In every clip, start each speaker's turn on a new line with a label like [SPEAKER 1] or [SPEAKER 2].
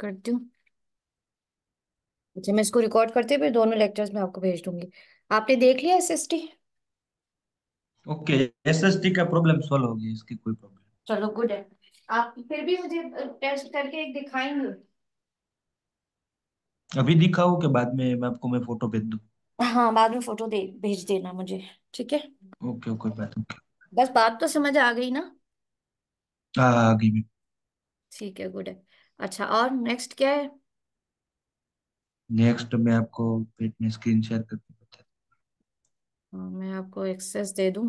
[SPEAKER 1] करती हूँ अच्छा मैं इसको रिकॉर्ड करती हूँ फिर दोनों लेक्चर्स में आपको भेज दूंगी आपने देख लिया एसएसटी
[SPEAKER 2] ओके एसएसटी का प्रॉब्लम सॉल्व हो गया इसकी कोई प्रॉब्लम
[SPEAKER 1] चलो गुड है आप फिर भी मुझे टेस्ट करके एक दिखाएंगे
[SPEAKER 2] अभी दिखाओ के बाद में मैं आपको मैं फोटो भेज दूं
[SPEAKER 1] हाँ बाद में फोटो दे भेज देना मुझे ठीक है
[SPEAKER 2] ओके ओके बात ओके
[SPEAKER 1] बस बात तो समझ आ गई ना
[SPEAKER 2] हाँ आ गई
[SPEAKER 1] ठीक है गुड है अच्छा और नेक्स्ट क्या है
[SPEAKER 2] नेक्स्ट मैं आपको पेज में स्क्रीन शेयर करके बता
[SPEAKER 1] हाँ, मैं आपको एक्सेस दे दूं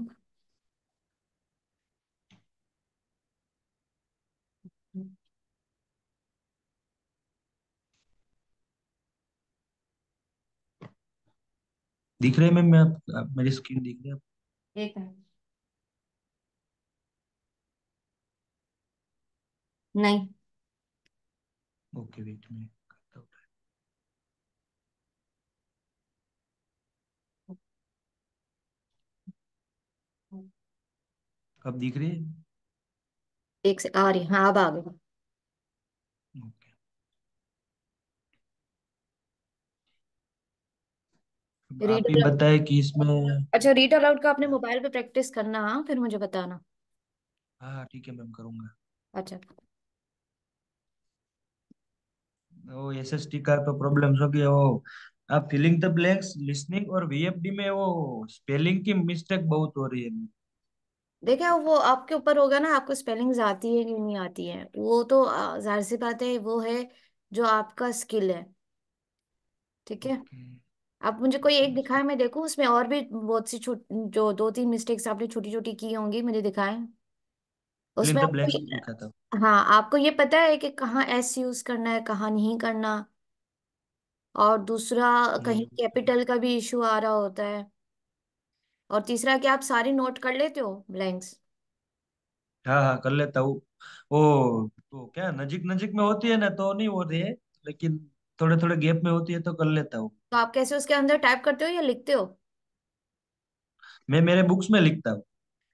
[SPEAKER 2] दिख रहे है मैम मैं मेरी स्क्रीन दिख रही
[SPEAKER 1] है एक नहीं
[SPEAKER 2] ओके वेट में करता हूँ अब दिख रही है
[SPEAKER 1] एक से आ रही हाँ अब आ गई
[SPEAKER 2] आप ही बताए कि इसमें
[SPEAKER 1] अच्छा रीड अलाउड का आपने मोबाइल पे प्रैक्टिस करना हाँ फिर मुझे बताना
[SPEAKER 2] हाँ ठीक है मैम करूंगा अच्छा वो एसएसटी का तो प्रॉब्लम्स गया वो आप फिलिंग द ब्लैंक्स लिसनिंग और वीएफडी में वो स्पेलिंग की मिस्टेक बहुत हो रही है
[SPEAKER 1] देखा वो आपके ऊपर होगा ना आपको स्पेलिंग आती है कि नहीं आती है वो तो जाहिर सी बात है वो है जो आपका स्किल है ठीक है आप मुझे कोई एक दिखाएं मैं देखूं उसमें और भी बहुत सी छोट जो दो तीन मिस्टेक्स आपने छोटी छोटी की होंगी मुझे दिखाएं
[SPEAKER 2] उसमें आपको ये-
[SPEAKER 1] हाँ आपको ये पता है कि कहाँ एस यूज करना है कहाँ नहीं करना और दूसरा कहीं कैपिटल का भी इशू आ रहा होता है और तीसरा क्या आप सारे नोट कर लेते हो ब्लैंक्स
[SPEAKER 2] हाँ हाँ कर लेता हूँ वो तो क्या नजीक नजीक में होती है ना तो नहीं हो रही है लेकिन थोड़े थोड़े गैप में होती है तो कर लेता हूँ
[SPEAKER 1] तो आप कैसे उसके अंदर टाइप करते हो या लिखते हो
[SPEAKER 2] मैं मेरे बुक्स में लिखता हूँ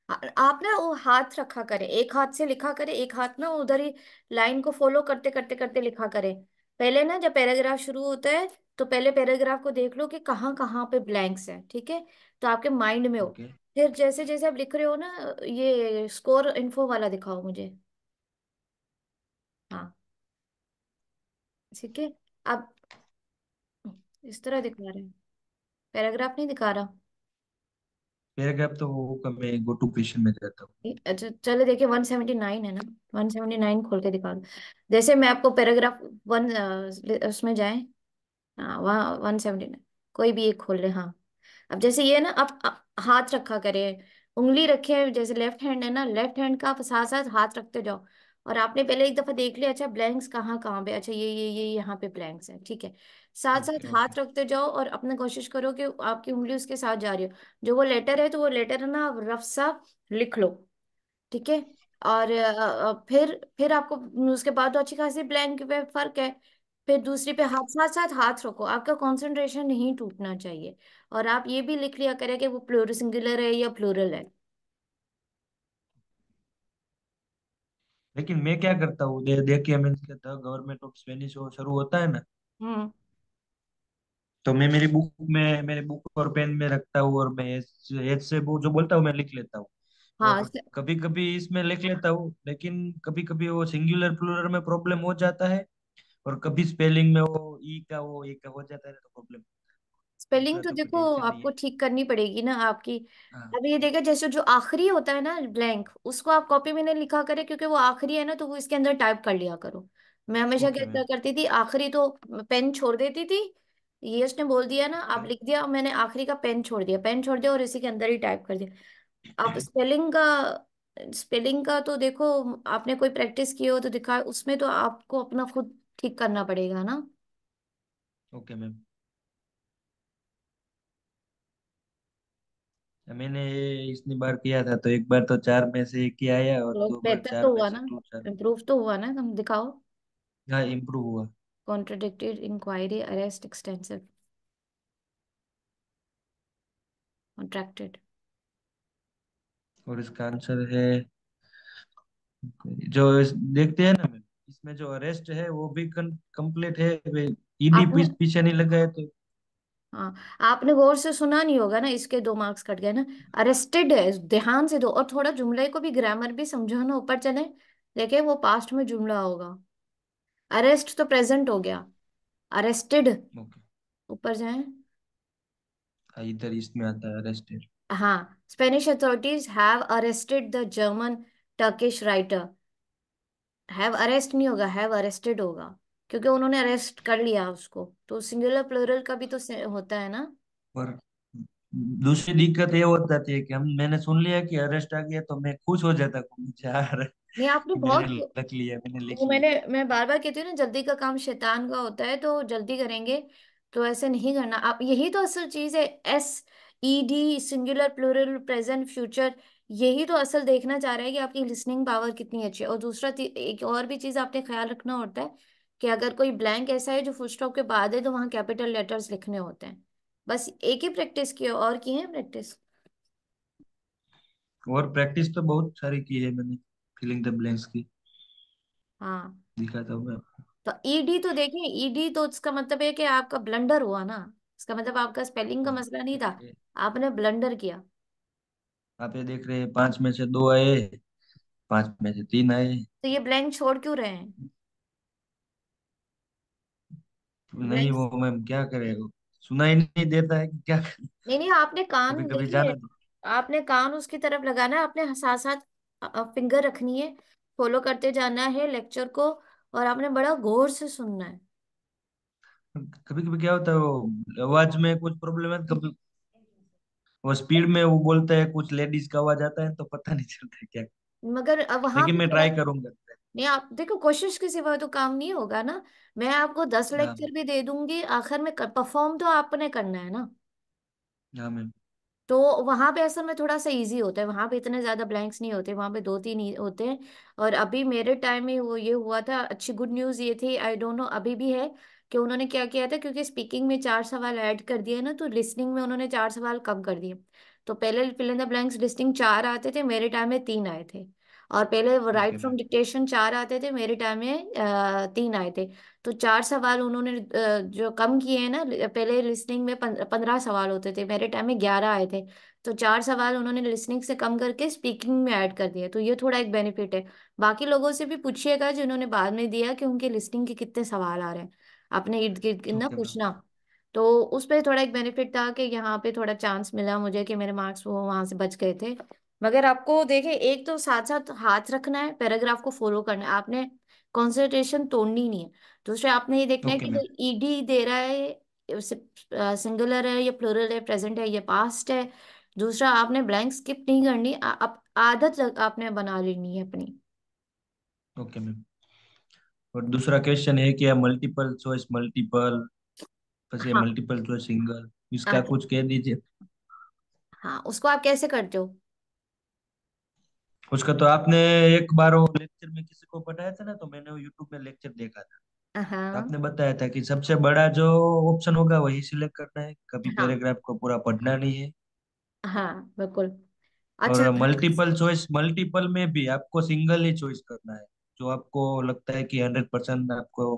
[SPEAKER 2] हाँ,
[SPEAKER 1] आप ना वो हाथ रखा करें एक हाथ से लिखा करें एक हाथ ना उधर ही लाइन को फॉलो करते करते करते लिखा करें पहले ना जब पैराग्राफ शुरू होता है तो पहले पैराग्राफ को देख लो कि कहाँ कहाँ पे ब्लैंक्स हैं ठीक है तो आपके माइंड में हो okay. फिर जैसे जैसे आप लिख रहे हो ना ये स्कोर इन्फो वाला दिखाओ मुझे हाँ ठीक है आप इस तरह दिखा रहे हैं पैराग्राफ नहीं दिखा रहा
[SPEAKER 2] पैराग्राफ तो मैं गो टू क्वेश्चन में जाता
[SPEAKER 1] हूं अच्छा चलो देखिए 179 है ना 179 खोल के दिखा दो जैसे मैं आपको पैराग्राफ 1 उसमें जाए हां वहां 179 कोई भी एक खोल ले हां अब जैसे ये ना आप हाथ रखा करें उंगली रखे जैसे लेफ्ट हैंड है ना लेफ्ट हैंड का आप साथ साथ हाथ रखते जाओ और आपने पहले एक दफा देख लिया अच्छा ब्लैंक्स कहाँ कहाँ पे अच्छा ये ये ये यहाँ पे ब्लैंक्स है ठीक है साथ साथ हाथ रखते जाओ और अपना कोशिश करो कि आपकी उंगली उसके साथ जा रही हो जो वो लेटर है तो वो लेटर है ना रफ सा लिख लो ठीक है और फिर फिर आपको उसके बाद तो अच्छी खासी ब्लैंक पे फर्क है फिर दूसरी पे हाथ साथ साथ हाथ रखो आपका कॉन्सेंट्रेशन नहीं टूटना चाहिए और आप ये भी लिख लिया करें कि वो प्लोर सिंगुलर है या प्लोरल है
[SPEAKER 2] लेकिन मैं क्या करता हूँ दे, देखिए मीन्स के द गवर्नमेंट ऑफ स्पेनिश वो शुरू होता है ना हम्म। तो मैं मेरी बुक में मेरे बुक और पेन में रखता हूँ और मैं हेड से वो जो बोलता हूँ मैं लिख लेता हूँ हाँ और कभी कभी इसमें लिख लेता हूँ लेकिन कभी कभी वो सिंगुलर प्लूरल में प्रॉब्लम हो जाता है और कभी स्पेलिंग में वो ई का वो ई का हो जाता है तो प्रॉब्लम
[SPEAKER 1] स्पेलिंग तो, तो देखो टेंशन है आपको ठीक करनी पड़ेगी ना आपकी हाँ अब ये देखा जैसे जो आखिरी होता है ना ब्लैंक उसको आप कॉपी में नहीं लिखा करें क्योंकि वो आखिरी है ना तो वो इसके अंदर टाइप कर लिया करो मैं हमेशा ओके क्या करती थी आखिरी तो पेन छोड़ देती थी ये उसने बोल दिया ना आप हाँ। लिख दिया मैंने आखिरी का पेन छोड़ दिया पेन छोड़ दिया और इसी के अंदर ही टाइप कर दिया आप स्पेलिंग का स्पेलिंग का तो देखो आपने कोई प्रैक्टिस की हो तो दिखा उसमें तो आपको अपना खुद ठीक करना पड़ेगा ना
[SPEAKER 2] ओके मैम तो मैंने इतनी बार किया था तो एक बार तो चार में से एक ही आया और दो बार बेहतर चार तो में हुआ से ना दो चार
[SPEAKER 1] इम्प्रूव तो हुआ ना तुम दिखाओ
[SPEAKER 2] हाँ इम्प्रूव हुआ
[SPEAKER 1] contradicted inquiry arrest extensive
[SPEAKER 2] contracted और इसका आंसर है जो इस, देखते हैं ना इसमें जो अरेस्ट है वो भी कंप्लीट है ईडी e आपने पीछे नहीं लगा है तो
[SPEAKER 1] हाँ आपने गौर से सुना नहीं होगा ना इसके दो मार्क्स कट गए ना अरेस्टेड है ध्यान से दो और थोड़ा जुमले को भी ग्रामर भी समझो ना ऊपर चले देखे वो पास्ट में जुमला होगा अरेस्ट तो प्रेजेंट हो गया अरेस्टेड ऊपर जाए
[SPEAKER 2] हाँ, इधर इसमें आता है अरेस्टेड
[SPEAKER 1] हाँ Spanish authorities have arrested the German Turkish writer have arrest नहीं होगा हैव अरेस्टेड होगा क्योंकि उन्होंने अरेस्ट कर लिया उसको तो सिंगुलर प्लूरल का भी तो होता है ना
[SPEAKER 2] पर दूसरी दिक्कत ये होता थी कि हम मैंने सुन लिया कि अरेस्ट आ गया तो मैं खुश हो जाता यार
[SPEAKER 1] नहीं आपने बहुत
[SPEAKER 2] लिख लिया मैंने लिख तो मैंने
[SPEAKER 1] मैं बार बार कहती हूँ ना जल्दी का काम शैतान का होता है तो जल्दी करेंगे तो ऐसे नहीं करना आप यही तो असल चीज है S E D singular plural present future यही तो असल देखना चाह रहे हैं कि आपकी लिसनिंग पावर कितनी अच्छी है और दूसरा एक और भी चीज आपने ख्याल रखना होता है कि अगर कोई ब्लैंक ऐसा है जो फुल स्टॉप के बाद है तो वहां कैपिटल लेटर्स लिखने होते हैं बस एक ही प्रैक्टिस की और की है प्रैक्टिस
[SPEAKER 2] और प्रैक्टिस तो बहुत सारी की है मैंने फिलिंग द ब्लैंक्स की हाँ दिखाता हूँ मैं आपको
[SPEAKER 1] तो ईडी तो देखिए ईडी तो इसका मतलब है कि आपका ब्लंडर हुआ ना इसका मतलब आपका स्पेलिंग का हाँ, मसला नहीं था आपने ब्लंडर किया
[SPEAKER 2] आप ये देख रहे हैं पांच में से दो आए पांच में से तीन आए
[SPEAKER 1] तो ये ब्लैंक छोड़ क्यों रहे हैं
[SPEAKER 2] नहीं वो मैम क्या करेगा सुनाई नहीं देता है क्या नहीं
[SPEAKER 1] नहीं आपने कान कभी कभी जाना दो तो। आपने कान उसकी तरफ लगाना है आपने साथ साथ फिंगर रखनी है फॉलो करते जाना है लेक्चर को और आपने बड़ा गौर से सुनना
[SPEAKER 2] है कभी कभी क्या होता है वो आवाज में कुछ प्रॉब्लम है तो कभी वो स्पीड में वो बोलते हैं कुछ लेडीज का आवाज आता है तो पता नहीं चलता क्या
[SPEAKER 1] मगर अब वहां लेकिन मैं ट्राई तो करूंगा नहीं आप देखो कोशिश के सिवा तो काम नहीं होगा ना मैं आपको दस हाँ। लेक्चर भी दे दूंगी आखिर में परफॉर्म तो आपने करना है ना हाँ, मैम तो वहां पे असल में थोड़ा सा इजी होता है वहां पे इतने ज्यादा ब्लैंक्स नहीं होते वहां पे दो तीन ही होते हैं और अभी मेरे टाइम में वो ये हुआ था अच्छी गुड न्यूज ये थी आई डोंट नो अभी भी है कि उन्होंने क्या किया था क्योंकि स्पीकिंग में चार सवाल ऐड कर दिए ना तो लिस्निंग में उन्होंने चार सवाल कम कर दिए तो पहले fill in the blanks listing चार आते थे मेरे टाइम में तीन आए थे और पहले राइट फ्रॉम डिक्टेशन चार आते थे मेरे टाइम में तीन आए थे तो चार सवाल उन्होंने जो कम किए हैं ना पहले लिसनिंग में पंद्रह सवाल होते थे मेरे टाइम में ग्यारह आए थे तो चार सवाल उन्होंने लिसनिंग से कम करके स्पीकिंग में ऐड कर दिया तो ये थोड़ा एक बेनिफिट है बाकी लोगों से भी पूछिएगा जिन्होंने बाद में दिया कि उनके लिसनिंग के कितने सवाल आ रहे हैं अपने इर्द गिर्द ना पूछना तो उस पर थोड़ा एक बेनिफिट था कि यहाँ पे थोड़ा चांस मिला मुझे कि मेरे मार्क्स वो वहाँ से बच गए थे मगर आपको देखे एक तो साथ साथ हाथ रखना है पैराग्राफ को फॉलो करना है आपने कॉन्सेंट्रेशन तोड़नी नहीं है दूसरे आपने ये देखना okay, है कि ईडी e दे रहा है सिंगुलर है या प्लूरल है प्रेजेंट है या पास्ट है दूसरा आपने ब्लैंक स्किप नहीं करनी आप आदत आपने बना लेनी है अपनी
[SPEAKER 2] ओके मैम और दूसरा क्वेश्चन है कि मल्टीपल चॉइस मल्टीपल बस ये मल्टीपल चॉइस सिंगल इसका हाँ। कुछ कह दीजिए
[SPEAKER 1] हाँ उसको आप कैसे करते हो
[SPEAKER 2] उसका तो आपने एक बार वो लेक्चर में किसी को पढ़ाया था ना तो मैंने वो यूट्यूब में लेक्चर देखा था हाँ, हाँ। तो आपने बताया था कि सबसे बड़ा जो ऑप्शन होगा वही सिलेक्ट करना है कभी हाँ पैराग्राफ को पूरा पढ़ना नहीं है
[SPEAKER 1] हाँ बिल्कुल अच्छा और अच्छा मल्टीपल
[SPEAKER 2] चॉइस मल्टीपल में भी आपको सिंगल ही चॉइस करना है जो आपको लगता है कि हंड्रेड परसेंट आपको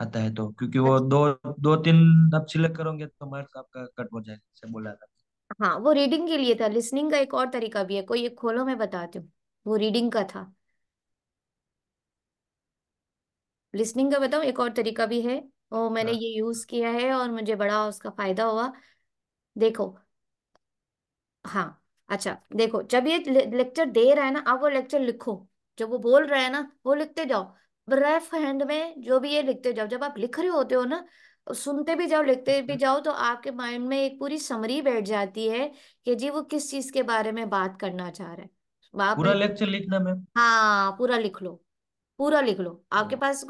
[SPEAKER 2] आता है तो क्योंकि वो अच्छा। दो दो तीन आप सिलेक्ट करोगे तो मार्क्स आपका कट हो जाएगा जैसे बोला था
[SPEAKER 1] हाँ वो रीडिंग के लिए था लिसनिंग का एक और तरीका भी है कोई एक खोलो मैं बताती हूँ वो रीडिंग का था लिसनिंग का बताऊ एक और तरीका भी है वो मैंने हाँ। ये यूज किया है और मुझे बड़ा उसका फायदा हुआ देखो हाँ अच्छा देखो जब ये लेक्चर दे रहा है ना आप वो लेक्चर लिखो जब वो बोल रहा है ना वो लिखते जाओ ब्रेफ हैंड में जो भी ये लिखते जाओ जब आप लिख रहे होते हो ना सुनते भी जाओ लिखते भी हम्म। जाओ तो आपके माइंड में एक पूरी समरी बैठ जाती है कि जी वो किस चीज के बारे में बात करना चाह रहे हैं पूरा लेक्चर लिखना मैम हाँ पूरा लिख लो पूरा लिख लो आपके हम्म। पास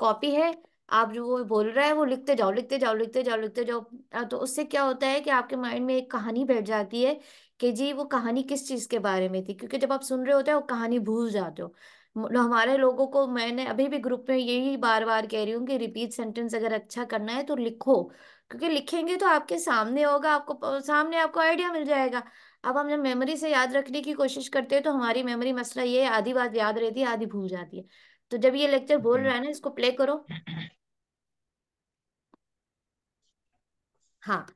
[SPEAKER 1] कॉपी है आप जो वो बोल रहा है वो लिखते जाओ लिखते जाओ लिखते जाओ लिखते जाओ तो उससे क्या होता है कि आपके माइंड में एक कहानी बैठ जाती है कि जी वो कहानी किस चीज के बारे में थी क्योंकि जब आप सुन रहे होते हैं वो कहानी भूल जाते हो हमारे लोगों को मैंने अभी भी ग्रुप में यही बार बार कह रही हूँ कि रिपीट सेंटेंस अगर अच्छा करना है तो लिखो क्योंकि लिखेंगे तो आपके सामने होगा आपको सामने आपको आइडिया मिल जाएगा अब हम जब मेमोरी से याद रखने की कोशिश करते हैं तो हमारी मेमोरी मसला ये आधी बात याद रहती है आधी भूल जाती है तो जब ये लेक्चर बोल हम्म। रहा है ना इसको प्ले करो हाँ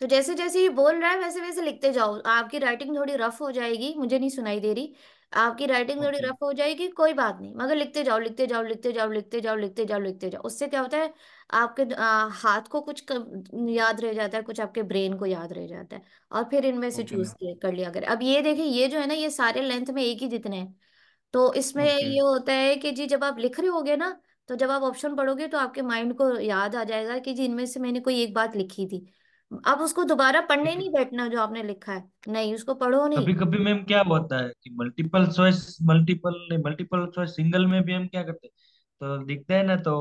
[SPEAKER 1] तो जैसे जैसे ये बोल रहा है वैसे वैसे लिखते जाओ आपकी राइटिंग थोड़ी रफ हो जाएगी मुझे नहीं सुनाई दे रही आपकी राइटिंग थोड़ी रफ हो जाएगी कोई बात नहीं मगर लिखते जाओ लिखते जाओ लिखते जाओ लिखते जाओ लिखते जाओ लिखते जाओ उससे क्या होता है आपके आ, हाथ को कुछ याद रह जाता है कुछ आपके ब्रेन को याद रह जाता है और फिर इनमें से चूज कर लिया करें अब ये देखिए ये जो है ना ये सारे लेंथ में एक ही जितने हैं तो इसमें ओके ये होता है कि जी जब आप लिख रहे होगे ना तो जब आप ऑप्शन पढ़ोगे तो आपके माइंड को याद आ जाएगा कि जी इनमें से मैंने कोई एक बात लिखी थी अब उसको दोबारा पढ़ने नहीं बैठना जो आपने लिखा है नहीं उसको पढ़ो नहीं कभी कभी
[SPEAKER 2] मैम क्या होता है कि मल्टीपल चॉइस मल्टीपल नहीं मल्टीपल चॉइस सिंगल में भी हम क्या करते हैं तो दिखते है ना तो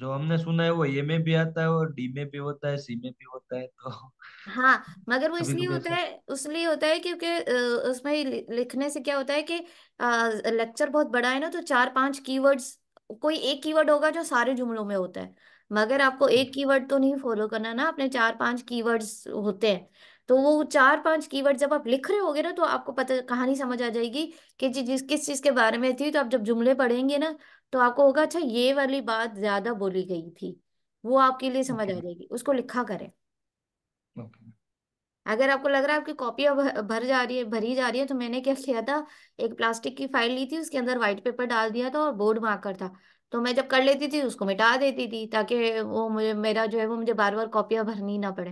[SPEAKER 2] जो हमने सुना है वो ए में भी आता है और डी में भी होता है सी में भी होता है तो
[SPEAKER 1] हाँ मगर वो इसलिए होता है इसलिए होता है क्योंकि उसमें लिखने से क्या होता है कि लेक्चर बहुत बड़ा है ना तो चार पांच कीवर्ड्स कोई एक कीवर्ड होगा जो सारे जुमलों में होता है मगर आपको हम्म। एक कीवर्ड तो नहीं फॉलो करना ना अपने चार पांच कीवर्ड्स होते हैं तो वो चार पांच कीवर्ड जब आप लिख रहे होगे ना तो आपको पता कहानी समझ आ जाएगी कि जिस किस चीज के बारे में थी तो आप जब जुमले पढ़ेंगे ना तो आपको होगा अच्छा ये वाली बात ज्यादा बोली गई थी वो आपके लिए समझ आ जाएगी उसको लिखा करें अगर आपको लग रहा है आपकी कॉपियां भर जा रही है भरी जा रही है तो मैंने क्या किया था एक प्लास्टिक की फाइल ली थी उसके अंदर व्हाइट पेपर डाल दिया था और बोर्ड मार्कर था तो मैं जब कर लेती थी उसको मिटा देती थी ताकि वो मुझे मेरा जो है वो मुझे बार बार कॉपियां भरनी ना पड़े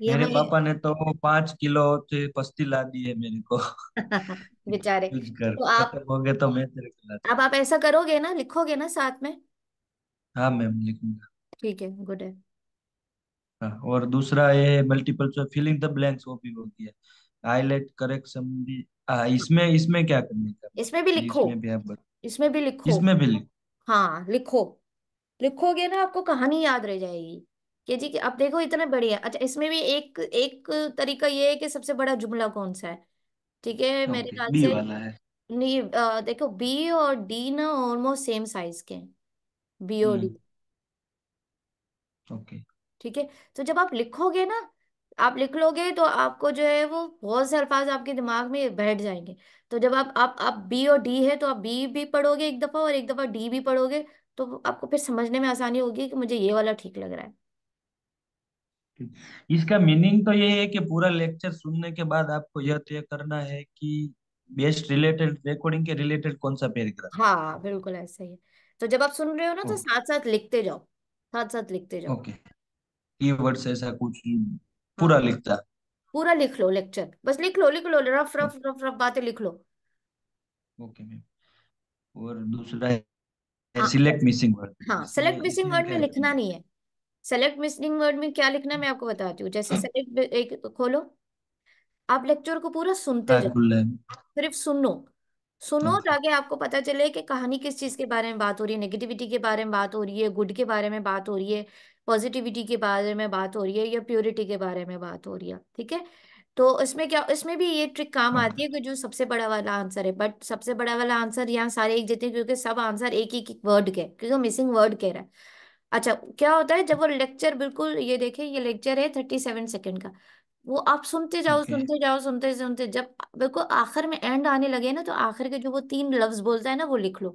[SPEAKER 1] ये मेरे पापा
[SPEAKER 2] ने तो पांच किलो की पस्ती ला दी है मेरे को
[SPEAKER 1] बेचारे तो आप
[SPEAKER 2] हो गए तो मैं तेरे को
[SPEAKER 1] अब आप ऐसा करोगे ना लिखोगे ना साथ में
[SPEAKER 2] हाँ मैम लिखूंगा
[SPEAKER 1] ठीक है गुड है
[SPEAKER 2] हाँ, और दूसरा ये multiple choice filling the blanks वो भी हो गया हाईलाइट करेक्ट समझी इसमें इसमें क्या करने का इसमें भी लिखो इसमें भी आप
[SPEAKER 1] इसमें भी लिखो इसमें भी
[SPEAKER 2] लिखो
[SPEAKER 1] हाँ लिखो लिखोगे ना आपको कहानी याद रह जाएगी कि जी अब देखो इतना बढ़िया अच्छा इसमें भी एक एक तरीका ये है कि सबसे बड़ा जुमला कौन सा है ठीक है अच्छा, मेरे ख्याल बी से वाला है नहीं देखो बी और डी ना ऑलमोस्ट सेम साइज के हैं बी और डी हम्म। ओके ठीक है तो जब आप लिखोगे ना आप लिख लोगे तो आपको जो है वो बहुत से अल्फाज आपके दिमाग में बैठ जाएंगे तो जब आप आप आप बी और डी है तो आप बी भी पढ़ोगे एक दफ़ा और एक दफ़ा डी भी पढ़ोगे तो आपको फिर समझने में आसानी होगी कि मुझे ये वाला ठीक लग रहा है
[SPEAKER 2] इसका मीनिंग तो ये है कि पूरा लेक्चर सुनने के बाद आपको यह तय करना है कि बेस्ट रिलेटेड रिकॉर्डिंग के रिलेटेड कौन सा पैराग्राफ
[SPEAKER 1] हाँ बिल्कुल ऐसा ही है तो जब आप सुन रहे हो ना तो साथ साथ लिखते जाओ साथ साथ लिखते जाओ ओके
[SPEAKER 2] कीवर्ड्स ऐसा कुछ पूरा हाँ। लिखता
[SPEAKER 1] पूरा लिख लो लेक्चर बस लिख लो लिख लो रफ रफ रफ रफ बातें लिख लो
[SPEAKER 2] ओके मैम और दूसरा है सिलेक्ट मिसिंग वर्ड
[SPEAKER 1] हाँ सिलेक्ट मिसिंग वर्ड में लिखना नहीं है सेलेक्ट मिसिंग वर्ड में क्या लिखना है मैं आपको बताती हूँ जैसे सेलेक्ट हाँ। एक खोलो आप लेक्चर को पूरा सुनते हाँ, जाओ सिर्फ सुनो सुनो हाँ। ताकि तो आपको पता चले कि कहानी किस चीज के बारे में बात हो रही है नेगेटिविटी के बारे में बात हो रही है गुड के बारे में बात हो रही है पॉजिटिविटी के बारे में बात हो रही है या प्योरिटी के बारे में बात हो रही है ठीक है तो इसमें क्या इसमें भी ये ट्रिक काम हाँ। आती है कि जो सबसे बड़ा वाला आंसर है बट सबसे बड़ा वाला आंसर यहाँ सारे एक जीते क्योंकि सब आंसर एक ही वर्ड के क्योंकि मिसिंग वर्ड कह रहा है अच्छा क्या होता है जब वो लेक्चर बिल्कुल ये देखे ये लेक्चर है थर्टी सेवन सेकेंड का वो आप सुनते जाओ ओके सुनते जाओ सुनते सुनते जब बिल्कुल आखिर में एंड आने लगे ना तो आखिर के जो वो तीन लफ्ज बोलता है ना वो लिख लो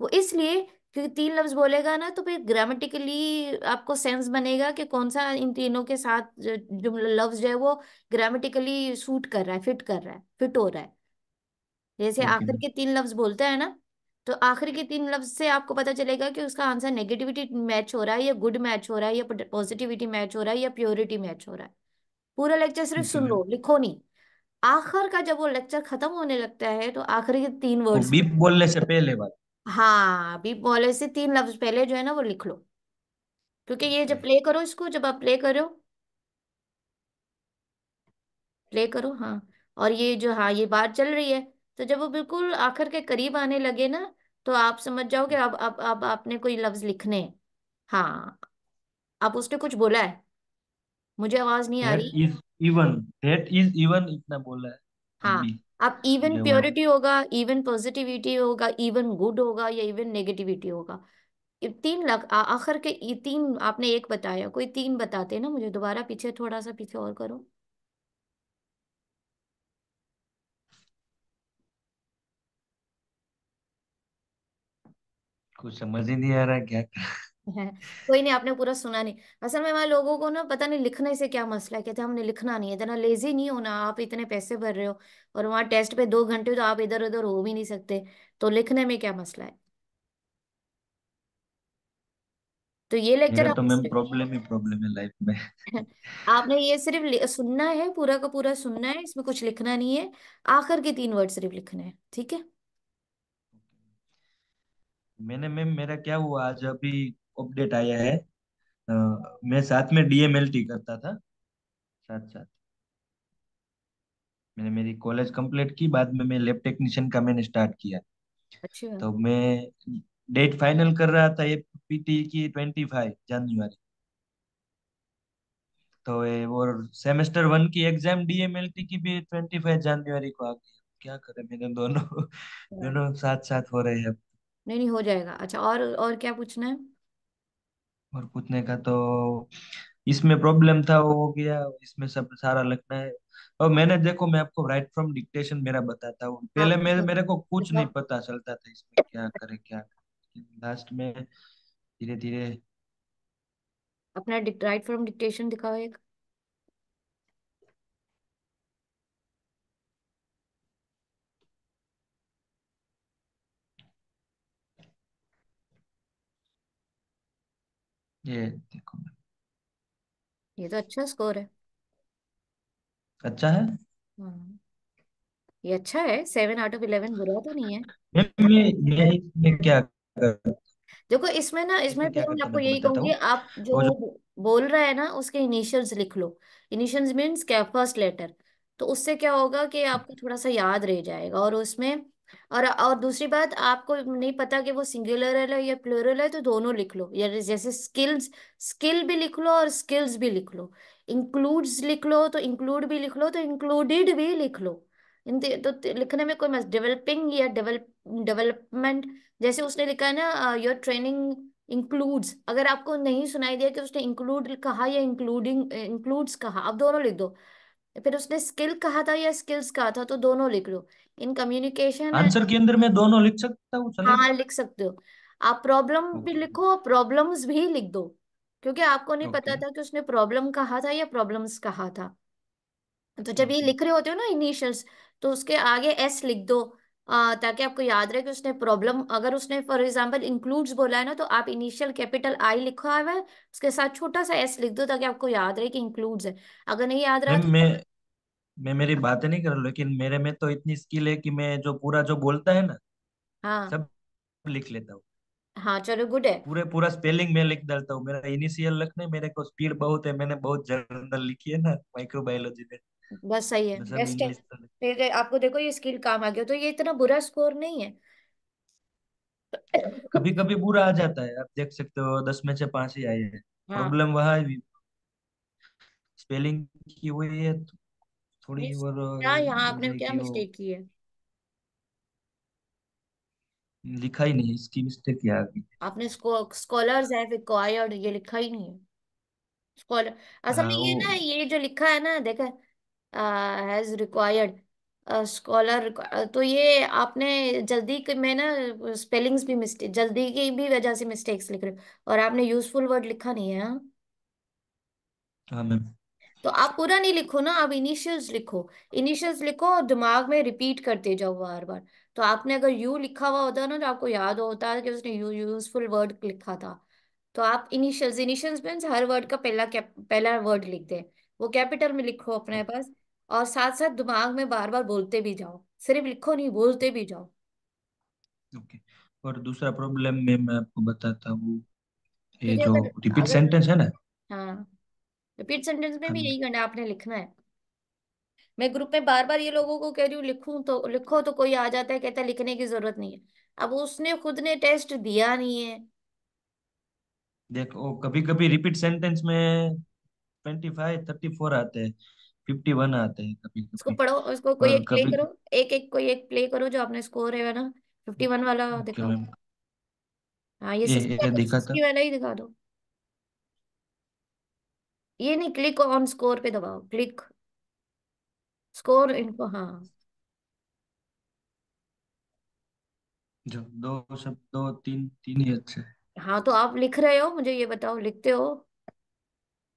[SPEAKER 1] वो इसलिए क्योंकि तीन लफ्ज बोलेगा ना तो फिर ग्रामेटिकली आपको सेंस बनेगा कि कौन सा इन तीनों के साथ जो लफ्ज है वो ग्रामेटिकली सूट कर रहा है फिट कर रहा है फिट हो रहा है जैसे आखिर के तीन लफ्ज बोलता है ना तो आखिर के तीन लफ्ज से आपको पता चलेगा कि उसका आंसर नेगेटिविटी मैच हो रहा है या गुड मैच हो रहा है या पॉजिटिविटी मैच हो रहा है या प्योरिटी मैच हो रहा है पूरा लेक्चर सिर्फ सुन लो लिखो नहीं आखिर का जब वो लेक्चर खत्म होने लगता है तो आखिर के तीन वर्ड्स
[SPEAKER 2] बीप बोलने से पहले बात
[SPEAKER 1] हाँ बीप बोलने से तीन लफ्ज पहले जो है ना वो लिख लो क्योंकि ये जब प्ले अच्छा। करो इसको जब आप प्ले करो प्ले करो हाँ और ये जो हाँ ये बात चल रही है तो जब वो बिल्कुल आखिर के करीब आने लगे ना तो आप समझ जाओगे अब अब अब आपने कोई लफ्ज लिखने हाँ आप उसने कुछ बोला है मुझे आवाज नहीं आ रही
[SPEAKER 2] इवन दैट इज इवन इतना बोल रहा है हाँ
[SPEAKER 1] अब इवन प्योरिटी होगा इवन पॉजिटिविटी होगा इवन गुड होगा या इवन नेगेटिविटी होगा तीन लग आखिर के तीन आपने एक बताया कोई तीन बताते ना मुझे दोबारा पीछे थोड़ा सा पीछे और करो
[SPEAKER 2] कुछ समझ ही नहीं आ रहा क्या
[SPEAKER 1] कोई नहीं आपने पूरा सुना नहीं असल में हमारे लोगों को ना पता नहीं लिखने से क्या मसला है कहते हमने लिखना नहीं है इतना लेजी नहीं होना आप इतने पैसे भर रहे हो और वहाँ टेस्ट पे दो घंटे तो आप इधर उधर हो भी नहीं सकते तो लिखने में क्या मसला है तो ये लेक्चर तो मैम
[SPEAKER 2] प्रॉब्लम ही प्रॉब्लम है लाइफ में
[SPEAKER 1] आपने ये सिर्फ सुनना है पूरा का पूरा सुनना है इसमें कुछ लिखना नहीं है आखिर के तीन वर्ड सिर्फ लिखने हैं ठीक है
[SPEAKER 2] मैंने मैम मेरा क्या हुआ आज अभी अपडेट आया है uh, मैं साथ में डीएमएलटी करता था साथ साथ मैंने मेरी कॉलेज कंप्लीट की बाद में मैं लैब टेक्नीशियन का मैंने स्टार्ट किया अच्छा तो मैं डेट फाइनल कर रहा था एपीटी e की ट्वेंटी फाइव जनवरी तो ये और सेमेस्टर वन की एग्जाम डीएमएलटी की भी ट्वेंटी फाइव जनवरी को आ गई क्या करें मेरे दोनों दोनों साथ साथ हो रहे हैं
[SPEAKER 1] नहीं नहीं हो जाएगा अच्छा और और क्या पूछना है
[SPEAKER 2] और कूदने का तो इसमें प्रॉब्लम था वो हो गया इसमें सब सारा लगना है और मैंने देखो मैं आपको राइट फ्रॉम डिक्टेशन मेरा बताता हूँ पहले हाँ, मेरे तो मेरे को कुछ नहीं पता चलता था इसमें क्या करे क्या लास्ट में धीरे धीरे
[SPEAKER 1] अपना राइट फ्रॉम डिक्टेशन दिखाओ एक
[SPEAKER 2] ये देखो
[SPEAKER 1] ये तो अच्छा स्कोर है अच्छा है हम्म। ये अच्छा है सेवन आउट ऑफ इलेवन बुरा तो नहीं
[SPEAKER 2] है ये क्या
[SPEAKER 1] देखो इसमें ना इसमें फिर मैं आपको यही कहूंगी आप जो बोल रहा है ना उसके इनिशियल्स लिख लो इनिशियल्स मीन्स क्या फर्स्ट लेटर तो उससे क्या होगा कि आपको थोड़ा सा याद रह जाएगा और उसमें और और दूसरी बात आपको नहीं पता कि वो सिंगुलर है या प्लूरल है तो दोनों लिख लो या जैसे स्किल्स स्किल भी लिख लो और स्किल्स भी लिख लो इंक्लूड्स लिख लो तो इंक्लूड भी लिख लो तो इंक्लूडेड भी लिख लो तो लिखने में कोई डेवलपिंग या डेवलपमेंट जैसे उसने लिखा है ना योर ट्रेनिंग इंक्लूड्स अगर आपको नहीं सुनाई दिया कि उसने इंक्लूड कहा या इंक्लूडिंग इंक्लूड्स कहा आप दोनों लिख दो फिर उसने स्किल कहा था या स्किल्स कहा था तो दोनों लिख लो इन कम्युनिकेशन आंसर
[SPEAKER 2] के अंदर मैं दोनों लिख सकता हूँ हाँ
[SPEAKER 1] लिख सकते हो आप प्रॉब्लम भी लिखो प्रॉब्लम्स भी लिख दो क्योंकि आपको नहीं पता था कि उसने प्रॉब्लम कहा था या प्रॉब्लम्स कहा था तो जब ये लिख रहे होते हो ना इनिशियल्स तो उसके आगे एस तो लिख दो ताकि आपको याद रहे कि उसने प्रॉब्लम अगर उसने फॉर एग्जांपल इंक्लूड्स बोला है ना तो आप इनिशियल कैपिटल आई लिखा हुआ है उसके साथ छोटा सा एस लिख दो ताकि आपको याद रहे कि इंक्लूड्स है अगर नहीं याद रहा तो मैं
[SPEAKER 2] मैं मेरी बात नहीं कर रहा लेकिन मेरे में तो इतनी स्किल है कि मैं जो पूरा जो बोलता है ना हाँ सब लिख लेता हूँ
[SPEAKER 1] हाँ चलो गुड है
[SPEAKER 2] पूरे पूरा स्पेलिंग में लिख डालता हूँ मेरा इनिशियल लिखने मेरे को स्पीड बहुत है मैंने बहुत जर्नल लिखी है ना माइक्रोबायोलॉजी में
[SPEAKER 1] बस सही है बेस्ट है तो फिर आपको देखो ये स्किल काम आ गया तो ये इतना बुरा स्कोर नहीं है
[SPEAKER 2] कभी कभी बुरा आ जाता है आप देख सकते हो दस में से पांच ही आए हैं हाँ प्रॉब्लम वहां स्पेलिंग की हुई है तो थोड़ी और क्या यहाँ आपने क्या मिस्टेक की है लिखा ही नहीं इसकी मिस्टेक क्या है गई
[SPEAKER 1] आपने स्कॉलर्स हैव रिक्वायर्ड ये लिखा ही नहीं स्कॉलर असल में ये ना ये जो लिखा है ना देखा हैज रिक्वायर्ड स्कॉलर तो ये आपने जल्दी में ना स्पेलिंग्स भी मिस्टेक जल्दी की भी वजह से मिस्टेक्स लिख रहे और आपने यूजफुल वर्ड लिखा नहीं है हाँ मैम हाँ, तो आप पूरा नहीं लिखो ना आप इनिशियल्स लिखो इनिशियल्स लिखो और दिमाग में रिपीट करते जाओ बार बार तो आपने अगर यू लिखा हुआ होता ना तो आपको याद होता है कि उसने यू यूजफुल वर्ड लिखा था तो आप इनिशियल्स इनिशियल्स मीन्स हर वर्ड का पहला पहला वर्ड लिख दे वो कैपिटल में लिखो अपने पास और साथ साथ दिमाग में बार बार बोलते भी जाओ सिर्फ लिखो नहीं बोलते भी जाओ ओके
[SPEAKER 2] okay. और दूसरा प्रॉब्लम में मैं आपको बताता हूँ ये जो रिपीट सेंटेंस है ना
[SPEAKER 1] हाँ रिपीट सेंटेंस में हाँ भी यही करना है आपने लिखना है मैं ग्रुप में बार बार ये लोगों को कह रही हूँ लिखूं तो लिखो तो कोई आ जाता है कहता है लिखने की जरूरत नहीं है अब उसने खुद ने टेस्ट दिया नहीं है
[SPEAKER 2] देखो कभी कभी रिपीट सेंटेंस में ट्वेंटी फाइव थर्टी फोर आते हैं फिफ्टी वन आते हैं कभी कभी इसको
[SPEAKER 1] पढ़ो इसको कोई एक प्ले करो एक एक कोई एक प्ले करो जो आपने स्कोर है ना फिफ्टी वन वाला दिखाओ हाँ ये ये, सिक्सटी वाला ही दिखा दो ये नहीं क्लिक ऑन स्कोर पे दबाओ क्लिक स्कोर इनको हाँ
[SPEAKER 2] जो दो सब दो तीन तीन ही अच्छे
[SPEAKER 1] हाँ तो आप लिख रहे हो मुझे ये बताओ लिखते हो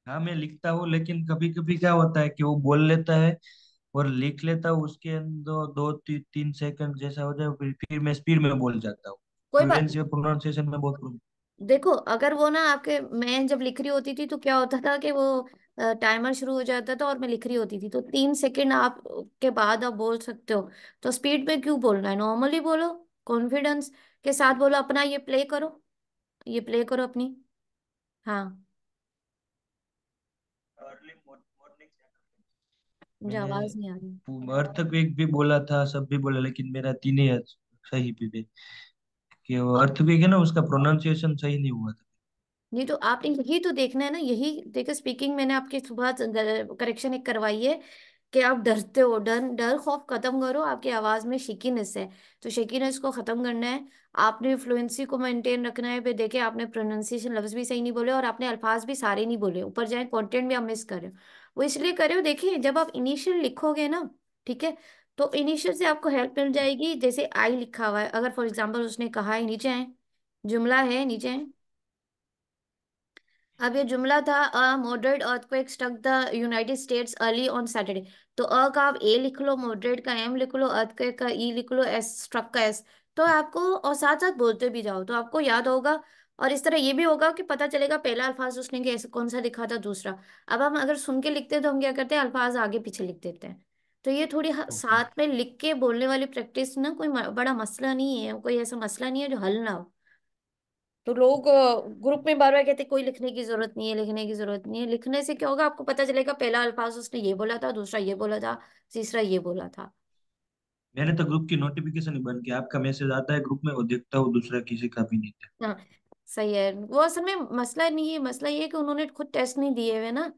[SPEAKER 2] हाँ मैं लिखता हूँ लेकिन कभी कभी क्या होता है कि वो बोल लेता है और लिख लेता हूँ उसके अंदर दो ती, तीन सेकंड जैसा हो जाए फिर, फिर मैं स्पीड में बोल जाता हूँ कोई बात प्रोनाउंसिएशन में बहुत
[SPEAKER 1] देखो अगर वो ना आपके मैं जब लिख रही होती थी तो क्या होता था कि वो टाइमर शुरू हो जाता था और मैं लिख रही होती थी तो तीन सेकंड आप के बाद आप बोल सकते हो तो स्पीड में क्यों बोलना है नॉर्मली बोलो कॉन्फिडेंस के साथ बोलो अपना ये प्ले करो ये प्ले करो अपनी हाँ
[SPEAKER 2] आवाज नहीं आ रही मैंने भी बोला था सब भी बोला लेकिन मेरा तीन ही सही भी, भी कि वो अर्थ भी है ना उसका प्रोनाउंसिएशन सही नहीं हुआ था
[SPEAKER 1] नहीं तो आपने यही तो देखना है ना यही देखो स्पीकिंग मैंने आपके सुबह करेक्शन एक करवाई है कि आप डरते हो डर डर खौफ खत्म करो आपकी आवाज में शिकीनेस है तो शिकीनेस को खत्म करना है आपने फ्लुएंसी को मेंटेन रखना है देखे आपने प्रोनाउंसिएशन लफ्ज भी सही नहीं बोले और आपने अल्फाज भी सारे नहीं बोले ऊपर जाए कॉन्टेंट भी आप मिस कर रहे हो वो इसलिए करे हो देखिए जब आप इनिशियल लिखोगे ना ठीक है तो इनिशियल से आपको हेल्प मिल जाएगी जैसे आई लिखा हुआ है अगर फॉर एग्जाम्पल उसने कहा है नीचे है जुमला है नीचे है अब ये जुमला था a moderate earthquake stuck the United States early on Saturday तो अ का आप ए लिख लो मॉडरेट का एम लिख लो अर्थक्वेक का ई e लिख लो एस स्ट्रक का एस तो आपको और साथ साथ बोलते भी जाओ तो आपको याद होगा और इस तरह ये भी होगा कि पता चलेगा पहला अल्फाज उसने कैसे कौन सा लिखा था दूसरा अब हम अगर सुन के लिखते हैं तो हम क्या करते हैं अल्फाज आगे पीछे लिख देते हैं तो ये थोड़ी साथ में लिख के बोलने वाली प्रैक्टिस ना कोई बड़ा मसला नहीं है कोई ऐसा मसला नहीं है जो हल ना हो तो लोग ग्रुप में बार बार कहते कोई लिखने की जरूरत नहीं है लिखने की जरूरत नहीं है लिखने से क्या होगा आपको पता चलेगा पहला अल्फाज उसने ये बोला था दूसरा ये बोला था तीसरा ये बोला था
[SPEAKER 2] मैंने तो ग्रुप की नोटिफिकेशन ही बंद किया आपका मैसेज आता है ग्रुप में वो देखता हूँ दूसरा किसी का भी नहीं
[SPEAKER 1] हाँ सही है वो असल में मसला नहीं है मसला ये है कि उन्होंने खुद टेस्ट नहीं दिए हुए ना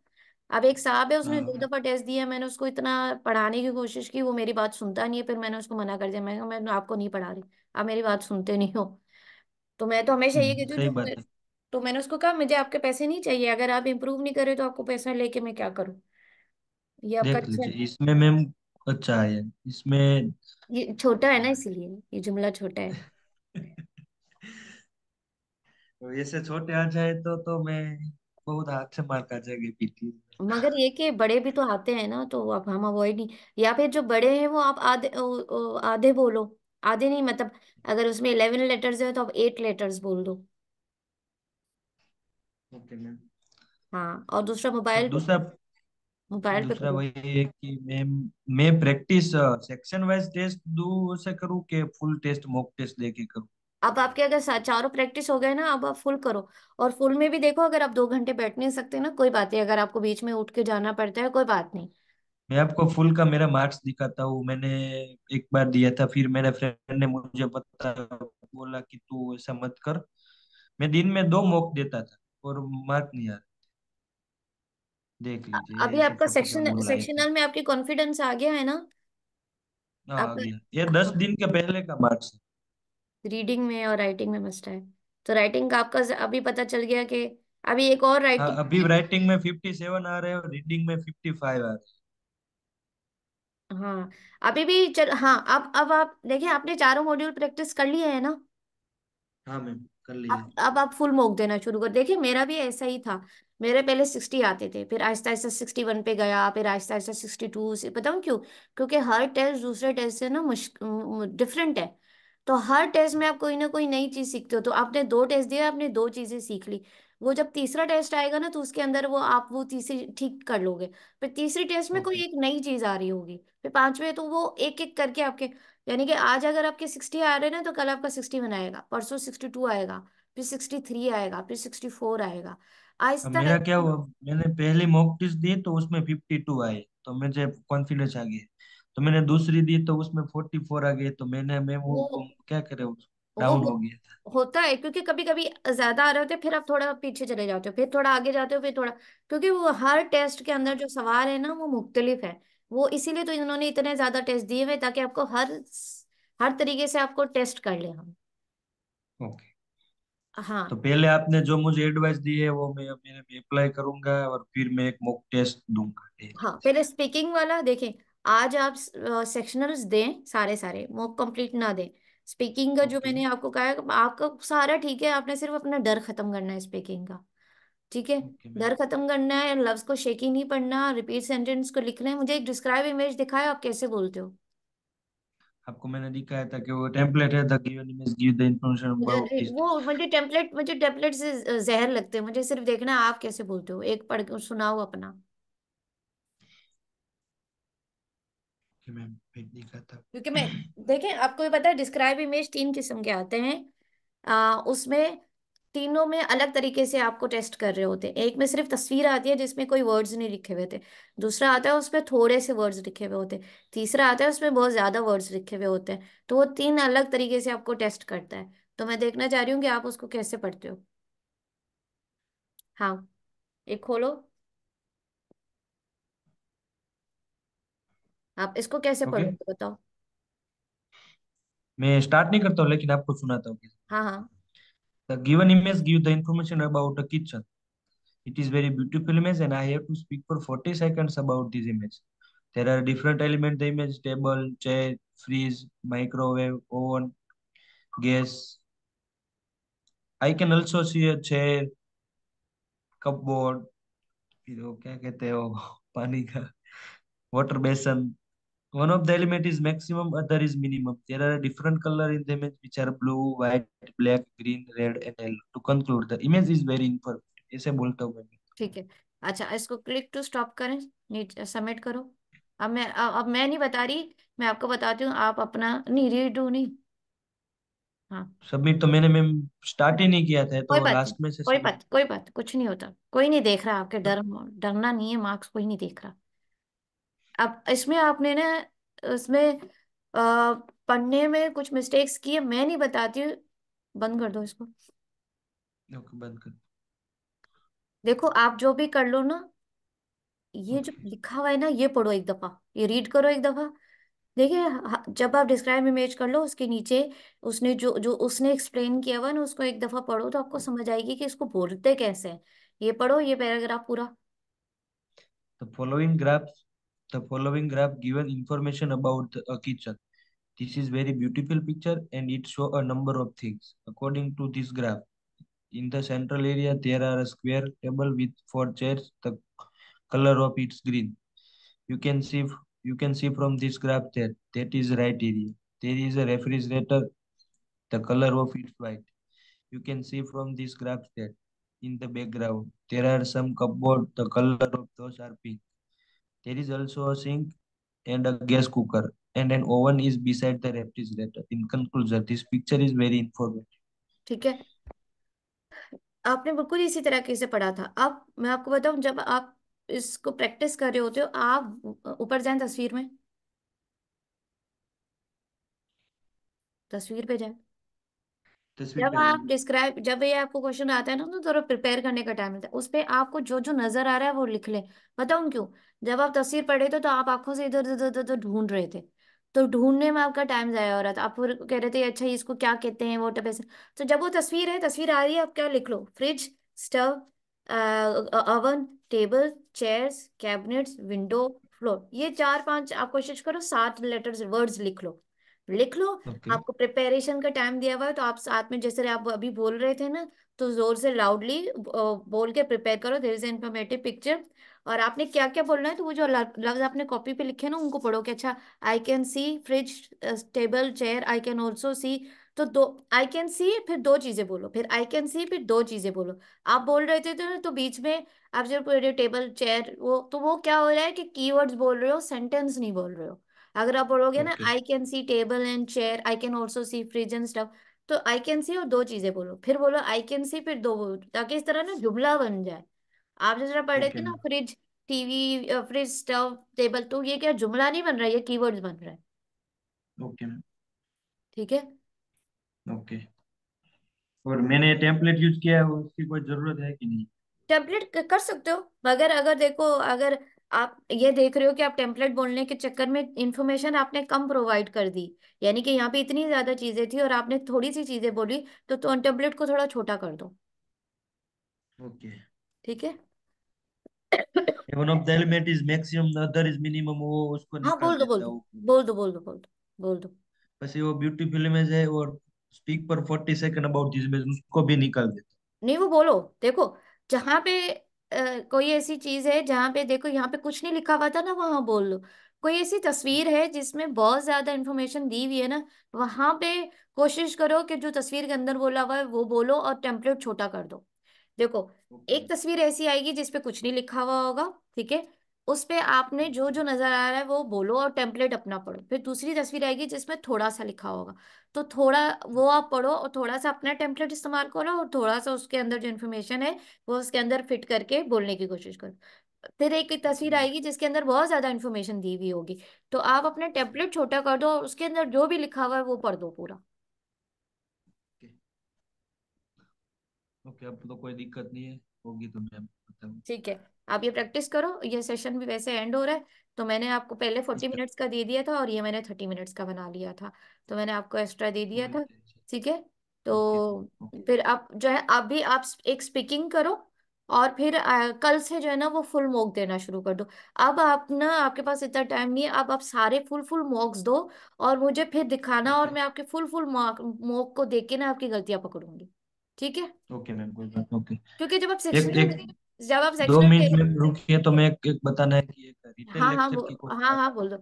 [SPEAKER 1] अब एक साहब है उसने हाँ, दो हाँ। दफा टेस्ट दिया मैंने उसको इतना पढ़ाने की कोशिश की वो मेरी बात सुनता नहीं है फिर मैंने उसको मना कर दिया मैं मैं आपको नहीं पढ़ा रही आप मेरी बात सुनते नहीं हो तो मैं तो हमेशा ये कहती हूँ तो मैंने उसको कहा मुझे आपके पैसे नहीं चाहिए अगर आप इम्प्रूव नहीं करे तो आपको पैसा लेके मैं क्या करूँ ये आपका देख अच्छा लीजिए
[SPEAKER 2] इसमें मैम अच्छा है इसमें
[SPEAKER 1] ये छोटा है ना इसीलिए ये जुमला छोटा है
[SPEAKER 2] तो ऐसे छोटे आ जाए तो तो मैं बहुत हाथ से मार खा जाएगी पीटी
[SPEAKER 1] मगर ये कि बड़े भी तो आते हैं ना तो अब हम अवॉइड नहीं या फिर जो बड़े हैं वो आप आधे आधे बोलो आधे नहीं मतलब अगर उसमें इलेवन लेटर्स है तो आप एट लेटर्स बोल दो ओके मैम हाँ और दूसरा मोबाइल तो पे दूसरा
[SPEAKER 2] मोबाइल पे दूसरा करो वही है कि मैम मैं प्रैक्टिस सेक्शन वाइज टेस्ट दो से करूं के फुल टेस्ट मॉक टेस्ट देके करूं
[SPEAKER 1] अब आपके अगर चारों प्रैक्टिस हो गए ना अब आप फुल करो और फुल में भी देखो अगर आप दो घंटे बैठ नहीं सकते ना कोई बात नहीं अगर आपको बीच में उठ के जाना पड़ता है कोई बात नहीं
[SPEAKER 2] मैं आपको फुल का मेरा मार्क्स दिखाता हूँ मैंने एक बार दिया था फिर मेरे फ्रेंड ने मुझे बता बोला कि तू ऐसा मत कर मैं दिन में दो मॉक देता था और मार्क नहीं आ देख लीजिए अभी आपका सेक्शन सेक्शनल
[SPEAKER 1] में आपकी कॉन्फिडेंस आ गया है ना
[SPEAKER 2] हाँ गया ये दस दिन के पहले का मार्क्स है
[SPEAKER 1] रीडिंग में और राइटिंग में मस्त है तो राइटिंग का आपका अभी पता चल गया कि अभी एक और राइटिंग हाँ, अभी
[SPEAKER 2] राइटिंग में फिफ्टी सेवन आ रहे हैं और रीडिंग में फिफ्टी फाइव आ रहे हैं
[SPEAKER 1] हाँ अभी भी चल हाँ अब अब आप देखिए आपने चारों मॉड्यूल प्रैक्टिस कर लिए है ना
[SPEAKER 2] हाँ मैम कर लिया अब
[SPEAKER 1] अब आप फुल मोक देना शुरू कर देखिए मेरा भी ऐसा ही था मेरे पहले सिक्सटी आते थे फिर आहिस्ता आहिस्ता सिक्सटी वन पे गया फिर आहिस्ता आहिस्ता सिक्सटी टू बताऊँ क्यों क्योंकि हर टेस्ट दूसरे टेस्ट से ना मुश्किल डिफरेंट है तो हर टेस्ट में आप कोई ना कोई नई चीज सीखते हो तो आपने दो टेस्ट दिया आपने दो चीजें सीख ली वो जब तीसरा टेस्ट आएगा ना तो उसके अंदर वो आप वो तीसरी ठीक कर लोगे फिर तीसरी टेस्ट में कोई एक नई चीज आ रही होगी फिर पांचवे तो वो एक एक करके आपके यानी कि आज अगर आपके सिक्सटी आ रहे हैं ना तो कल आपका सिक्सटी वन आएगा परसों सिक्सटी टू आएगा फिर सिक्सटी थ्री आएगा फिर सिक्सटी फोर आएगा तो आहिस्ता मेरा क्या हुआ
[SPEAKER 2] मैंने पहले मॉक टेस्ट दिए तो उसमें फिफ्टी टू आए तो मुझे कॉन्फिडेंस आ गया तो मैंने दूसरी दी तो उसमें फोर्टी फोर आ गए तो मैंने मैं वो क्या करे
[SPEAKER 1] डाउन हो गया था होता है क्योंकि कभी कभी ज्यादा आ रहे होते फिर आप थोड़ा पीछे चले जाते हो फिर थोड़ा आगे जाते हो फिर थोड़ा क्योंकि वो हर टेस्ट के अंदर जो सवाल है ना वो मुख्तलिफ है वो इसीलिए तो इन्होंने इतने ज्यादा टेस्ट दिए हुए ताकि आपको हर हर तरीके से आपको टेस्ट कर ले हम ओके हाँ तो
[SPEAKER 2] पहले आपने जो मुझे एडवाइस दी है वो मैं मेरे अप्लाई करूंगा और फिर मैं एक मॉक टेस्ट दूंगा
[SPEAKER 1] हाँ पहले स्पीकिंग वाला देखें आज आप सेक्शनल्स दें सारे सारे वो कंप्लीट ना दें स्पीकिंग का जो मैंने आपको कहा है आपका सारा ठीक है आपने सिर्फ अपना डर खत्म करना है स्पीकिंग का ठीक है डर खत्म करना है लफ्ज को शेक ही नहीं पढ़ना रिपीट सेंटेंस को लिखना है मुझे एक डिस्क्राइब इमेज दिखाया आप कैसे बोलते हो
[SPEAKER 2] आपको मैंने दिखाया था कि वो टेम्पलेट है the given image give the information about
[SPEAKER 1] वो मुझे टेम्पलेट मुझे टेम्पलेट से जहर लगते हैं मुझे सिर्फ देखना आप कैसे बोलते हो एक पढ़ के सुनाओ अपना
[SPEAKER 2] ओके मैम मैं देखा था
[SPEAKER 1] क्योंकि मैं देखें आपको ये पता है डिस्क्राइब इमेज तीन किस्म के आते हैं आ, उसमें तीनों में अलग तरीके से आपको टेस्ट कर रहे होते हैं एक में सिर्फ तस्वीर आती है जिसमें कोई वर्ड्स नहीं लिखे हुए थे दूसरा आता है उसमें थोड़े से वर्ड्स लिखे हुए होते हैं तीसरा आता है उसमें बहुत ज़्यादा वर्ड्स लिखे हुए होते हैं तो वो तीन अलग तरीके से आपको टेस्ट करता है तो मैं देखना चाह रही हूँ कि आप उसको कैसे पढ़ते हो हाँ एक खोलो आप इसको कैसे ओके पढ़ोगे बताओ
[SPEAKER 2] मैं स्टार्ट नहीं करता हूँ लेकिन आपको सुनाता हूँ हाँ हाँ The given image give the information about a kitchen. It is very beautiful image and I have to speak for 40 seconds about this image. There are different elements the image, table, chair, freeze, microwave, oven, gas. I can also see a chair, cupboard, फिर वो क्या कहते हो पानी का water बेसन one of the element is maximum other is minimum there are different color in the image which are blue white black green red and yellow to conclude the image is very imperfect aise bolta hu main
[SPEAKER 1] theek hai acha isko click to stop kare niche submit karo ab main ab main nahi bata rahi main aapko batati hu aap apna nahi read ho nahi हाँ
[SPEAKER 2] submit तो मैंने ma'am start ही नहीं किया था तो कोई बात last में से कोई बात
[SPEAKER 1] कोई बात कुछ नहीं होता कोई नहीं देख रहा आपके डर डरना नहीं है मार्क्स कोई नहीं देख रहा अब इसमें आपने ना इसमें पढ़ने में कुछ मिस्टेक्स किए मैं नहीं बताती बंद कर दो इसको ओके बंद कर देखो आप जो भी कर लो ना ये जो लिखा हुआ है ना ये पढ़ो एक दफा ये रीड करो एक दफा देखिए जब आप डिस्क्राइब इमेज कर लो उसके नीचे उसने जो जो उसने एक्सप्लेन किया हुआ ना उसको एक दफा पढ़ो तो आपको समझ आएगी कि इसको बोलते कैसे हैं ये पढ़ो ये पैराग्राफ पूरा
[SPEAKER 2] The following the following graph given information about the, a uh, kitchen. This is very beautiful picture and it show a number of things. According to this graph, in the central area, there are a square table with four chairs. The color of its green. You can see you can see from this graph that that is right area. There is a refrigerator. The color of it's white. You can see from this graph that in the background there are some cupboard. The color of those are pink. There is also a sink and a gas cooker and an oven is beside the refrigerator. In conclusion, this picture is very informative.
[SPEAKER 1] theek hai aapne bilkul isi tarah kaise padha tha ab main aapko bataun jab aap isko practice kar rahe hote ho aap upar jaye tasveer mein tasveer pe jaye
[SPEAKER 2] जब आप
[SPEAKER 1] describe जब ये आपको question आता है ना तो थोड़ा प्रिपेयर करने का टाइम मिलता है उस पर आपको जो जो नजर आ रहा है वो लिख ले बताऊं क्यों जब आप तस्वीर पढ़े थे तो आप आंखों से इधर उधर उधर ढूंढ रहे थे तो ढूंढने में आपका टाइम जाया हो रहा था आप कह रहे थे अच्छा इसको क्या कहते हैं वोटर बेस तो जब वो तस्वीर है तस्वीर आ रही है आप क्या लिख लो fridge stove oven table chairs cabinets window floor ये चार पांच आप कोशिश करो सात लेटर्स वर्ड्स लिख लो लिख लो okay. आपको प्रिपेरेशन का टाइम दिया हुआ है तो आप साथ में जैसे आप अभी बोल रहे थे ना तो जोर से लाउडली बोल के प्रिपेयर करो देर इज इन्फॉर्मेटिव पिक्चर और आपने क्या क्या बोलना है तो वो जो लफ्ज आपने कॉपी पे लिखे ना उनको पढ़ो कि अच्छा I can see fridge table chair I can also see तो दो आई कैन सी फिर दो चीजें बोलो फिर आई कैन सी फिर दो चीजें बोलो आप बोल रहे थे तो, तो बीच में आप जब टेबल चेयर वो तो वो क्या हो रहा है कि कीवर्ड्स बोल रहे हो सेंटेंस नहीं बोल रहे हो अगर आप बोलोगे ना I can see table and chair I can also see fridge and stuff तो आई कैन सी और दो चीजें बोलो फिर बोलो आई कैन सी फिर दो बोलो ताकि इस तरह ना जुमला बन जाए आप जिस तरह पढ़ रहे थे ना fridge TV fridge stove table तो ये क्या जुमला नहीं बन रहा है ये कीवर्ड्स बन रहा है ओके मैम ठीक है
[SPEAKER 2] ओके और मैंने टेम्पलेट यूज किया है उसकी कोई जरूरत है कि नहीं
[SPEAKER 1] टेम्पलेट कर सकते हो मगर अगर देखो अगर आप ये देख रहे हो कि आप टेम्पलेट बोलने के चक्कर में इन्फॉर्मेशन आपने कम प्रोवाइड कर दी यानी कि यहाँ पे इतनी ज्यादा चीजें थी और आपने थोड़ी सी चीजें बोली तो तो टेम्पलेट को थोड़ा छोटा कर दो ओके ठीक है
[SPEAKER 2] one of the element is maximum the other is minimum वो उसको हाँ बोल दो बोल दो
[SPEAKER 1] बोल दो बोल दो बोल दो बोल दो
[SPEAKER 2] बस वो ब्यूटी फिल्म है और स्पीक पर 40 सेकंड अबाउट दिस इमेज उसको भी निकाल
[SPEAKER 1] देते नहीं वो बोलो देखो जहां पे कोई ऐसी चीज है जहाँ पे देखो यहाँ पे कुछ नहीं लिखा हुआ था ना वहां बोल लो कोई ऐसी तस्वीर है जिसमें बहुत ज्यादा इन्फॉर्मेशन दी हुई है ना वहां पे कोशिश करो कि जो तस्वीर के अंदर बोला हुआ है वो बोलो और टेम्पलेट छोटा कर दो देखो एक तस्वीर ऐसी आएगी जिसपे कुछ नहीं लिखा हुआ होगा ठीक है उस पर आपने जो जो नजर आ रहा है वो बोलो और टेम्पलेट अपना पढ़ो फिर दूसरी तस्वीर आएगी जिसमें थोड़ा सा लिखा होगा तो थोड़ा वो आप पढ़ो और थोड़ा सा अपना टेम्पलेट इस्तेमाल करो और थोड़ा सा उसके अंदर जो इन्फॉर्मेशन है वो उसके अंदर फिट करके बोलने की कोशिश करो फिर एक तस्वीर हम्म। आएगी जिसके अंदर बहुत ज्यादा इन्फॉर्मेशन दी हुई होगी तो आप अपना टेम्पलेट छोटा कर दो और उसके अंदर जो भी लिखा हुआ है वो पढ़ दो पूरा
[SPEAKER 2] ओके okay, अब तो कोई दिक्कत नहीं है होगी तो मैं
[SPEAKER 1] ठीक है आप ये प्रैक्टिस करो ये सेशन भी वैसे एंड हो रहा है तो मैंने आपको पहले फोर्टी अच्छा। मिनट्स का दे दिया था और ये मैंने थर्टी मिनट्स का बना लिया था तो मैंने आपको एक्स्ट्रा दे दिया हम्म। था ठीक है तो फिर आप जो है आप भी आप एक स्पीकिंग करो और फिर आ, कल से जो है ना वो फुल मॉक देना शुरू कर दो अब आप ना आपके पास इतना टाइम नहीं है अब आप सारे फुल फुल मॉक्स दो और मुझे फिर दिखाना और मैं आपके फुल फुल मॉक को देख के ना आपकी गलतियां पकड़ूंगी ठीक है
[SPEAKER 2] ओके मैम कोई बात ओके
[SPEAKER 1] क्योंकि जब आप सेक्शन जब आप दो सेक्शनल मिनट में
[SPEAKER 2] रुकिए तो मैं एक, एक बताना है कि एक रिटेल हाँ हाँ लेक्चर की वो
[SPEAKER 1] कोई हाँ बात हाँ बोलो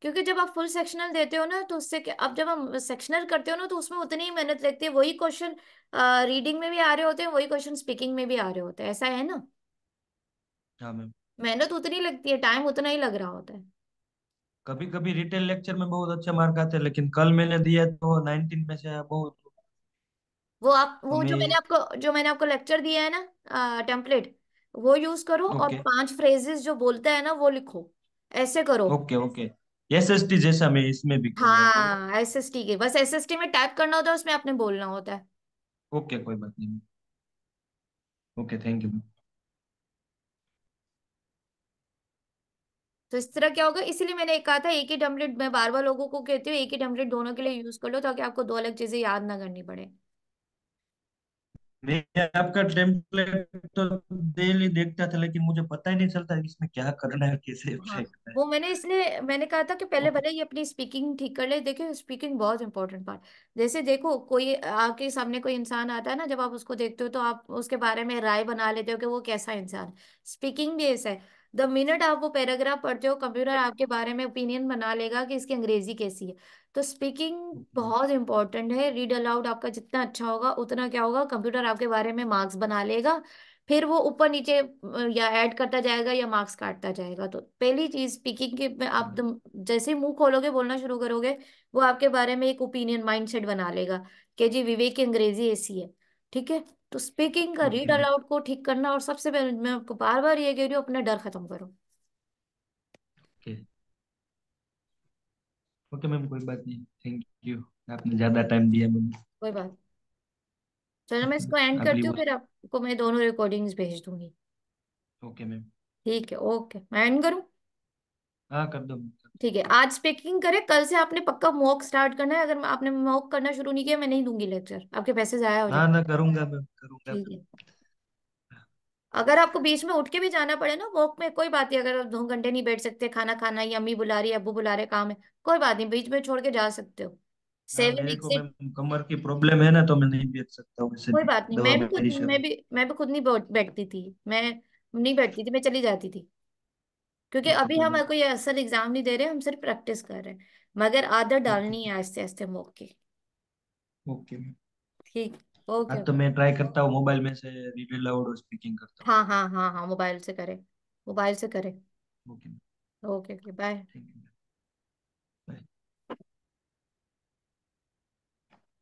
[SPEAKER 1] क्योंकि जब आप फुल सेक्शनल देते हो ना तो उससे क्या अब जब हम सेक्शनल करते हो ना तो उसमें उतनी ही मेहनत लगती है वही क्वेश्चन रीडिंग में भी आ रहे होते हैं वही क्वेश्चन स्पीकिंग में भी आ रहे होते हैं ऐसा है ना हाँ मैम मेहनत उतनी लगती है टाइम उतना ही लग रहा होता है
[SPEAKER 2] कभी कभी रिटेल लेक्चर में बहुत अच्छे मार्क आते हैं लेकिन कल मैंने दिया तो नाइनटीन में से बहुत
[SPEAKER 1] वो आप वो जो मैंने आपको जो मैंने आपको लेक्चर दिया है ना टेम्पलेट वो यूज करो okay. और पांच फ्रेजेस जो बोलता है ना वो लिखो ऐसे करो
[SPEAKER 2] okay okay S S T जैसा मैं इसमें भी
[SPEAKER 1] हाँ एस एस टी के बस एस एस टी में टाइप करना होता है उसमें आपने बोलना होता है
[SPEAKER 2] ओके okay, कोई बात नहीं ओके थैंक यू
[SPEAKER 1] तो इस तरह क्या होगा इसलिए मैंने कहा था एक ही टेम्पलेट मैं बार बार लोगों को कहती हूँ एक ही टेम्पलेट दोनों के लिए यूज कर लो ताकि आपको दो अलग चीजें याद ना करनी पड़े
[SPEAKER 2] मैं आपका टेम्पलेट तो डेली देखता था लेकिन मुझे पता ही नहीं चलता इसमें क्या करना है कैसे हाँ,
[SPEAKER 1] वो मैंने इसलिए मैंने कहा था कि पहले भले ही अपनी स्पीकिंग ठीक कर ले देखिए स्पीकिंग बहुत इंपॉर्टेंट पार्ट जैसे देखो कोई आपके सामने कोई इंसान आता है ना जब आप उसको देखते हो तो आप उसके बारे में राय बना लेते हो कि वो कैसा इंसान स्पीकिंग भी ऐसा है द मिनट आप वो पैराग्राफ पढ़ते हो कंप्यूटर आपके बारे में ओपिनियन बना लेगा कि इसकी अंग्रेजी कैसी है तो स्पीकिंग हम्म। बहुत इंपॉर्टेंट है रीड अलाउड आपका जितना अच्छा होगा उतना क्या होगा कंप्यूटर आपके बारे में मार्क्स बना लेगा फिर वो ऊपर नीचे या ऐड करता जाएगा या मार्क्स काटता जाएगा तो पहली चीज स्पीकिंग के आप हम्म। जैसे ही मुंह खोलोगे बोलना शुरू करोगे वो आपके बारे में एक ओपिनियन माइंडसेट बना लेगा कि जी विवेक की अंग्रेजी ऐसी है ठीक है तो स्पीकिंग का रीड अलाउड को ठीक करना और सबसे पहले मैं आपको बार बार ये कह रही हूँ अपना डर खत्म करो
[SPEAKER 2] ओके मैम कोई बात नहीं थैंक यू आपने ज्यादा टाइम दिया मुझे
[SPEAKER 1] कोई बात चलो मैं इसको एंड करती हूँ फिर आपको मैं दोनों रिकॉर्डिंग्स भेज दूंगी ओके मैम ठीक है ओके मैं एंड करूँ हाँ कर दो ठीक है आज स्पीकिंग करे कल से आपने पक्का मॉक स्टार्ट करना है अगर आपने मॉक करना शुरू नहीं किया मैं नहीं दूंगी लेक्चर आपके पैसे जाया हो ना ना
[SPEAKER 2] करूंगा मैं करूंगा ठीक
[SPEAKER 1] है अगर आपको बीच में उठ के भी जाना पड़े ना वॉक में कोई बात नहीं अगर आप दो घंटे नहीं बैठ सकते खाना खाना या अम्मी बुला रही है अबू बुला रहे काम है कोई बात नहीं बीच में छोड़ के जा सकते हो सेवन वीक से
[SPEAKER 2] कमर की प्रॉब्लम है ना तो मैं नहीं बैठ सकता हूँ कोई बात नहीं मैं भी खुद मैं
[SPEAKER 1] भी मैं भी खुद नहीं बैठती थी मैं नहीं बैठती थी मैं चली जाती थी क्योंकि अभी हम कोई असल एग्जाम नहीं दे रहे हम सिर्फ प्रैक्टिस कर रहे हैं मगर आदत डालनी है ऐसे ऐसे मौके ओके ठीक ओके तो मैं ट्राई करता
[SPEAKER 2] हूँ मोबाइल में से रीड लाउड और स्पीकिंग करता
[SPEAKER 1] हूँ हाँ हाँ हाँ हाँ मोबाइल से करें मोबाइल से करें ओके ओके बाय